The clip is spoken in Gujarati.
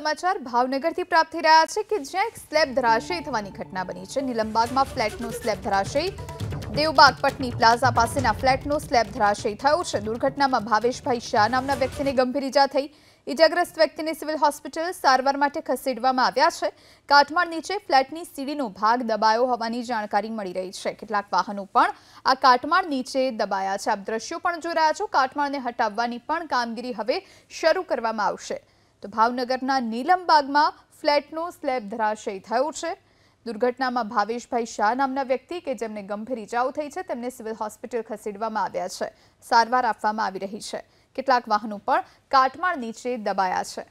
समाचार ભાવનગરથી પ્રાપ્ત થયਿਆ છે કે જેક સ્લેબ ધરાશાય થવાની ઘટના બની છે નિલંબાગમાં ફ્લેટનો સ્લેબ ધરાશાય દેવબાગ પટની પ્લાઝા પાસેના ફ્લેટનો સ્લેબ ધરાશાય થયો છે દુર્ઘટનામાં ભાવેશભાઈ શાહ નામના વ્યક્તિને ગંભીર ઈજા થઈ ઈજાગ્રસ્ત વ્યક્તિને સિવિલ હોસ્પિટલ સારવાર માટે ખસેડવામાં આવ્યા છે કાટમાળ નીચે ફ્લેટની સીડીનો ભાગ દબાયો હોવાની જાણકારી મળી રહી છે કેટલાક વાહનો પણ આ કાટમાળ નીચે દબાયા છે આપ દ્રશ્યો પણ જોઈ રહ્યા છો કાટમાળને હટાવવાની પણ કામગીરી હવે શરૂ કરવામાં આવશે તો ભાવનગરના નીલમ બાગમાં ફ્લેટનો સ્લેબ ધરાશાયી થયો છે. દુર્ઘટનામાં ભાવેશભાઈ શાહ નામના વ્યક્તિ કે જેમને ગંભીર ઈજાઓ થઈ છે તેમને સિવિલ હોસ્પિટલ ખસીડવામાં આવ્યા છે. સારવાર આપવામાં આવી રહી છે. કેટલાક વાહનો પર કાટમાળ નીચે દબાયા છે.